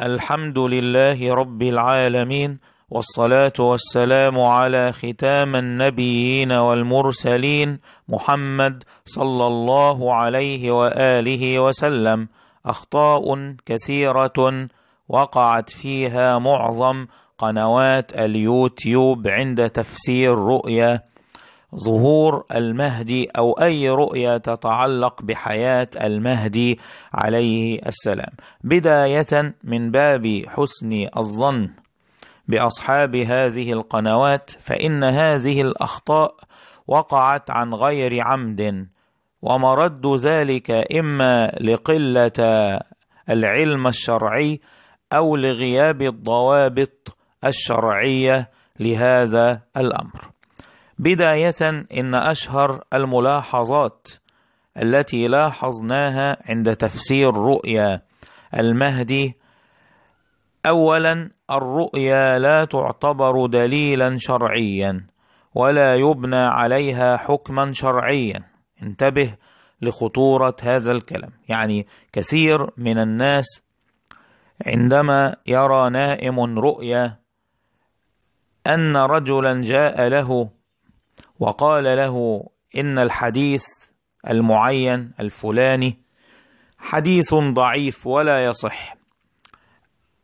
الحمد لله رب العالمين والصلاه والسلام على ختام النبيين والمرسلين محمد صلى الله عليه واله وسلم اخطاء كثيره وقعت فيها معظم قنوات اليوتيوب عند تفسير رؤيا ظهور المهدي او اي رؤيه تتعلق بحياه المهدي عليه السلام بدايه من باب حسن الظن باصحاب هذه القنوات فان هذه الاخطاء وقعت عن غير عمد ومرد ذلك اما لقله العلم الشرعي او لغياب الضوابط الشرعيه لهذا الامر بداية إن أشهر الملاحظات التي لاحظناها عند تفسير رؤيا المهدي أولا الرؤيا لا تعتبر دليلا شرعيا ولا يبنى عليها حكما شرعيا انتبه لخطورة هذا الكلام يعني كثير من الناس عندما يرى نائم رؤيا أن رجلا جاء له وقال له إن الحديث المعين الفلاني حديث ضعيف ولا يصح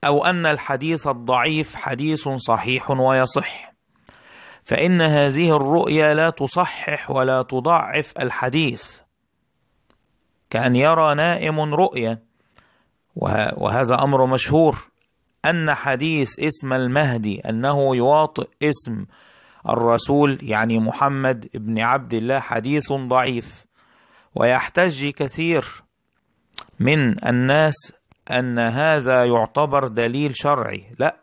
أو أن الحديث الضعيف حديث صحيح ويصح فإن هذه الرؤيا لا تصحح ولا تضعف الحديث كأن يرى نائم رؤيا وهذا أمر مشهور أن حديث اسم المهدي أنه يواطئ اسم الرسول يعني محمد بن عبد الله حديث ضعيف ويحتج كثير من الناس ان هذا يعتبر دليل شرعي لا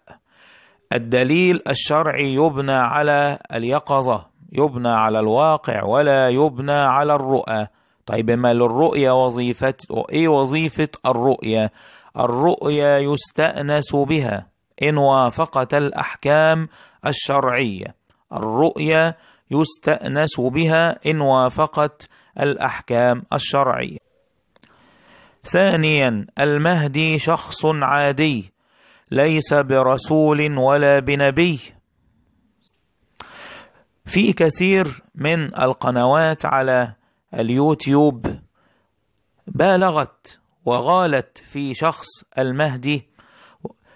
الدليل الشرعي يبنى على اليقظه يبنى على الواقع ولا يبنى على الرؤى طيب ما للرؤية وظيفة إيه وظيفة الرؤية الرؤية يستأنس بها إن وافقت الأحكام الشرعية الرؤيا يستأنس بها إن وافقت الأحكام الشرعية. ثانيا المهدي شخص عادي ليس برسول ولا بنبي. في كثير من القنوات على اليوتيوب بالغت وغالت في شخص المهدي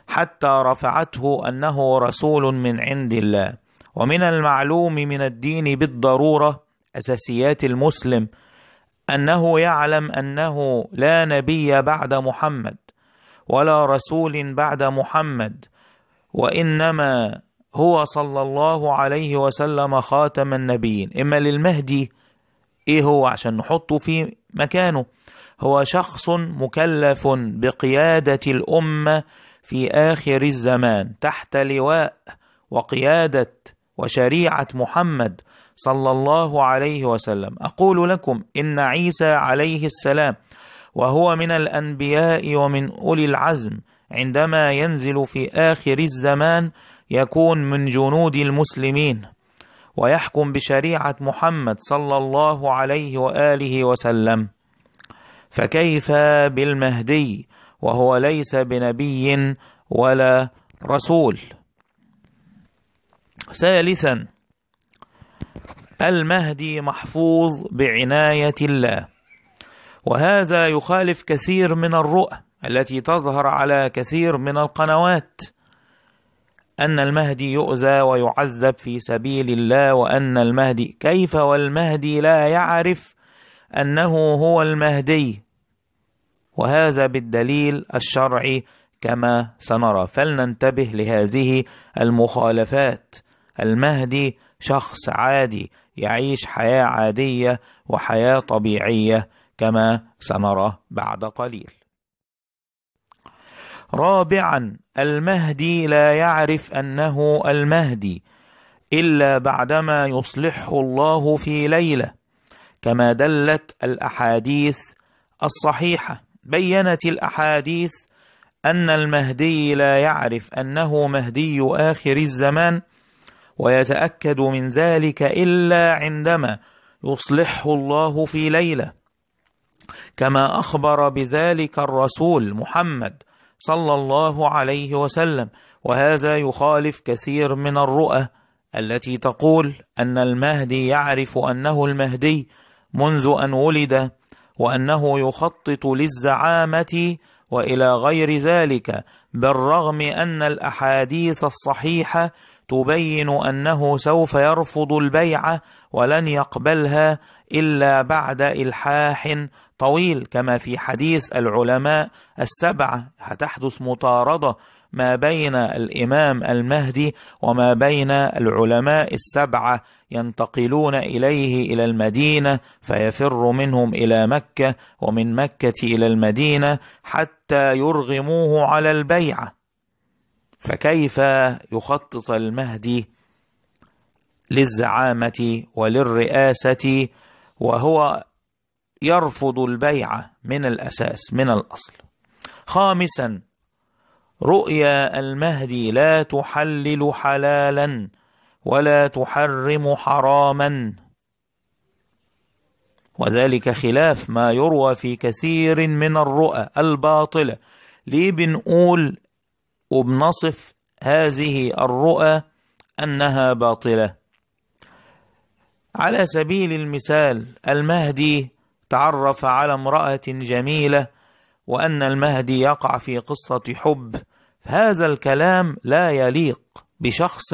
حتى رفعته انه رسول من عند الله ومن المعلوم من الدين بالضروره اساسيات المسلم انه يعلم انه لا نبي بعد محمد ولا رسول بعد محمد وانما هو صلى الله عليه وسلم خاتم النبيين اما للمهدي ايه هو عشان نحطه في مكانه هو شخص مكلف بقياده الامه في اخر الزمان تحت لواء وقياده وشريعه محمد صلى الله عليه وسلم اقول لكم ان عيسى عليه السلام وهو من الانبياء ومن اولي العزم عندما ينزل في اخر الزمان يكون من جنود المسلمين ويحكم بشريعه محمد صلى الله عليه واله وسلم فكيف بالمهدي وهو ليس بنبي ولا رسول ثالثا المهدي محفوظ بعناية الله وهذا يخالف كثير من الرؤى التي تظهر على كثير من القنوات أن المهدي يؤذى ويعذب في سبيل الله وأن المهدي كيف والمهدي لا يعرف أنه هو المهدي وهذا بالدليل الشرعي كما سنرى فلننتبه لهذه المخالفات المهدي شخص عادي يعيش حياه عاديه وحياه طبيعيه كما سنرى بعد قليل رابعا المهدي لا يعرف انه المهدي الا بعدما يصلحه الله في ليله كما دلت الاحاديث الصحيحه بينت الاحاديث ان المهدي لا يعرف انه مهدي اخر الزمان ويتأكد من ذلك إلا عندما يصلحه الله في ليلة كما أخبر بذلك الرسول محمد صلى الله عليه وسلم وهذا يخالف كثير من الرؤى التي تقول أن المهدي يعرف أنه المهدي منذ أن ولد وأنه يخطط للزعامة وإلى غير ذلك بالرغم أن الأحاديث الصحيحة تبين انه سوف يرفض البيعه ولن يقبلها الا بعد الحاح طويل كما في حديث العلماء السبعه هتحدث مطارده ما بين الامام المهدي وما بين العلماء السبعه ينتقلون اليه الى المدينه فيفر منهم الى مكه ومن مكه الى المدينه حتى يرغموه على البيعه فكيف يخطط المهدي للزعامه وللرئاسه وهو يرفض البيعه من الاساس من الاصل خامسا رؤيا المهدي لا تحلل حلالا ولا تحرم حراما وذلك خلاف ما يروى في كثير من الرؤى الباطله ليه بنقول وبنصف هذه الرؤى انها باطله على سبيل المثال المهدي تعرف على امراه جميله وان المهدي يقع في قصه حب هذا الكلام لا يليق بشخص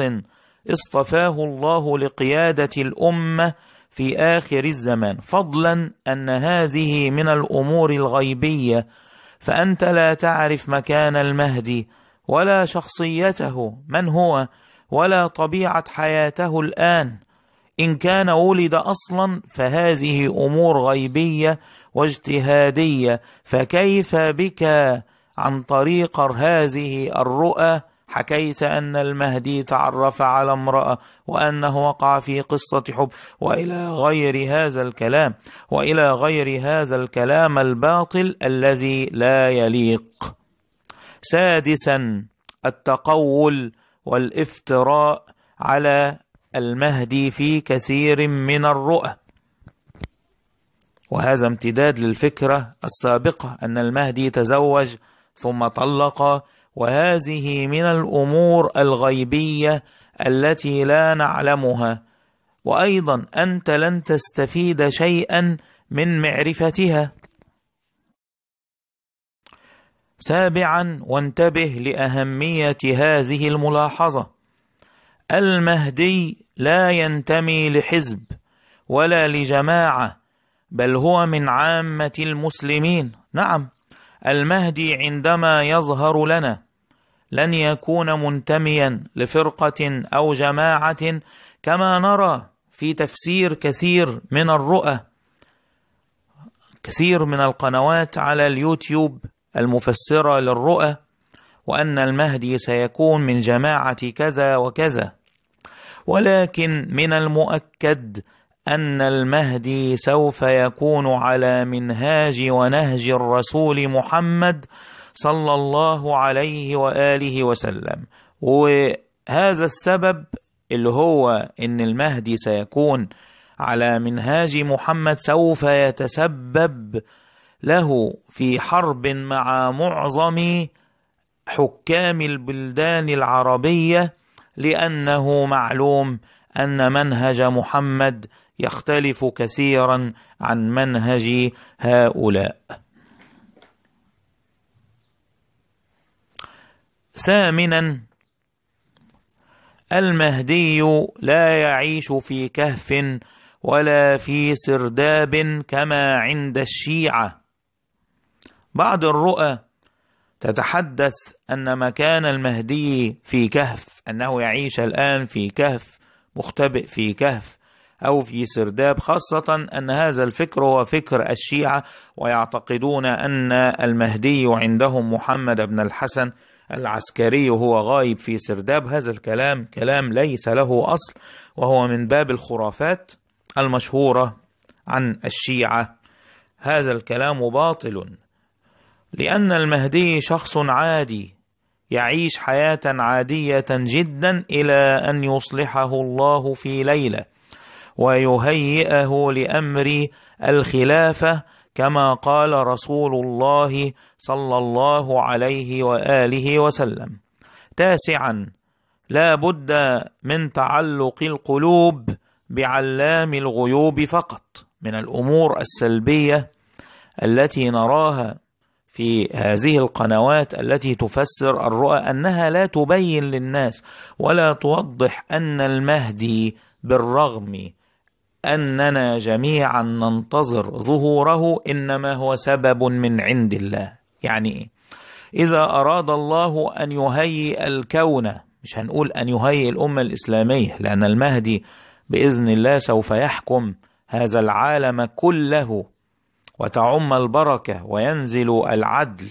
اصطفاه الله لقياده الامه في اخر الزمان فضلا ان هذه من الامور الغيبيه فانت لا تعرف مكان المهدي ولا شخصيته من هو ولا طبيعة حياته الآن إن كان ولد أصلا فهذه أمور غيبية واجتهادية فكيف بك عن طريق هذه الرؤى حكيت أن المهدي تعرف على امرأة وأنه وقع في قصة حب وإلى غير هذا الكلام وإلى غير هذا الكلام الباطل الذي لا يليق سادسا التقول والافتراء على المهدي في كثير من الرؤى وهذا امتداد للفكره السابقه ان المهدي تزوج ثم طلق وهذه من الامور الغيبيه التي لا نعلمها وايضا انت لن تستفيد شيئا من معرفتها سابعا وانتبه لأهمية هذه الملاحظة المهدي لا ينتمي لحزب ولا لجماعة بل هو من عامة المسلمين نعم المهدي عندما يظهر لنا لن يكون منتميا لفرقة أو جماعة كما نرى في تفسير كثير من الرؤى كثير من القنوات على اليوتيوب المفسرة للرؤى وأن المهدي سيكون من جماعة كذا وكذا ولكن من المؤكد أن المهدي سوف يكون على منهاج ونهج الرسول محمد صلى الله عليه وآله وسلم وهذا السبب اللي هو إن المهدي سيكون على منهاج محمد سوف يتسبب له في حرب مع معظم حكام البلدان العربيه لانه معلوم ان منهج محمد يختلف كثيرا عن منهج هؤلاء ثامنا المهدي لا يعيش في كهف ولا في سرداب كما عند الشيعه بعض الرؤى تتحدث أن مكان المهدي في كهف أنه يعيش الآن في كهف مختبئ في كهف أو في سرداب خاصة أن هذا الفكر هو فكر الشيعة ويعتقدون أن المهدي عندهم محمد بن الحسن العسكري هو غايب في سرداب هذا الكلام كلام ليس له أصل وهو من باب الخرافات المشهورة عن الشيعة هذا الكلام باطل لأن المهدي شخص عادي يعيش حياة عادية جدا إلى أن يصلحه الله في ليلة ويهيئه لأمر الخلافة كما قال رسول الله صلى الله عليه وآله وسلم تاسعا لا بد من تعلق القلوب بعلام الغيوب فقط من الأمور السلبية التي نراها في هذه القنوات التي تفسر الرؤى أنها لا تبين للناس ولا توضح أن المهدي بالرغم أننا جميعا ننتظر ظهوره إنما هو سبب من عند الله يعني إيه؟ إذا أراد الله أن يهيئ الكون مش هنقول أن يهيئ الأمة الإسلامية لأن المهدي بإذن الله سوف يحكم هذا العالم كله وتعم البركه وينزل العدل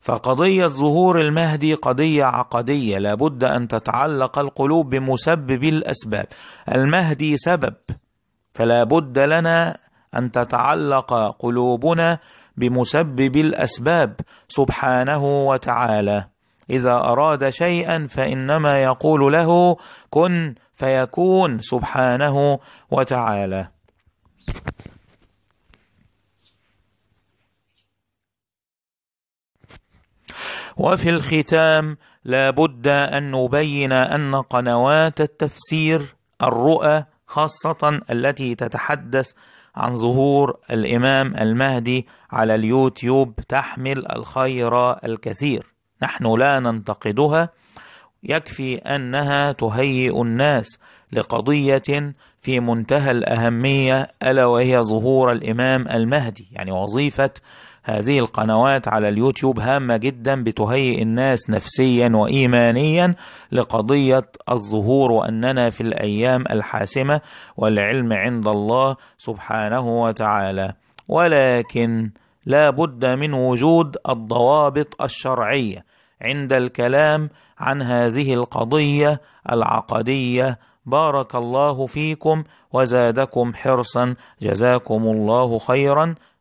فقضيه ظهور المهدي قضيه عقديه لابد ان تتعلق القلوب بمسبب الاسباب المهدي سبب فلا بد لنا ان تتعلق قلوبنا بمسبب الاسباب سبحانه وتعالى اذا اراد شيئا فانما يقول له كن فيكون سبحانه وتعالى وفي الختام لا بد ان نبين ان قنوات التفسير الرؤى خاصه التي تتحدث عن ظهور الامام المهدي على اليوتيوب تحمل الخير الكثير نحن لا ننتقدها يكفي انها تهيئ الناس لقضيه في منتهى الاهميه الا وهي ظهور الامام المهدي يعني وظيفه هذه القنوات على اليوتيوب هامة جدا بتهيئ الناس نفسيا وإيمانيا لقضية الظهور وأننا في الأيام الحاسمة والعلم عند الله سبحانه وتعالى ولكن لا بد من وجود الضوابط الشرعية عند الكلام عن هذه القضية العقدية بارك الله فيكم وزادكم حرصا جزاكم الله خيرا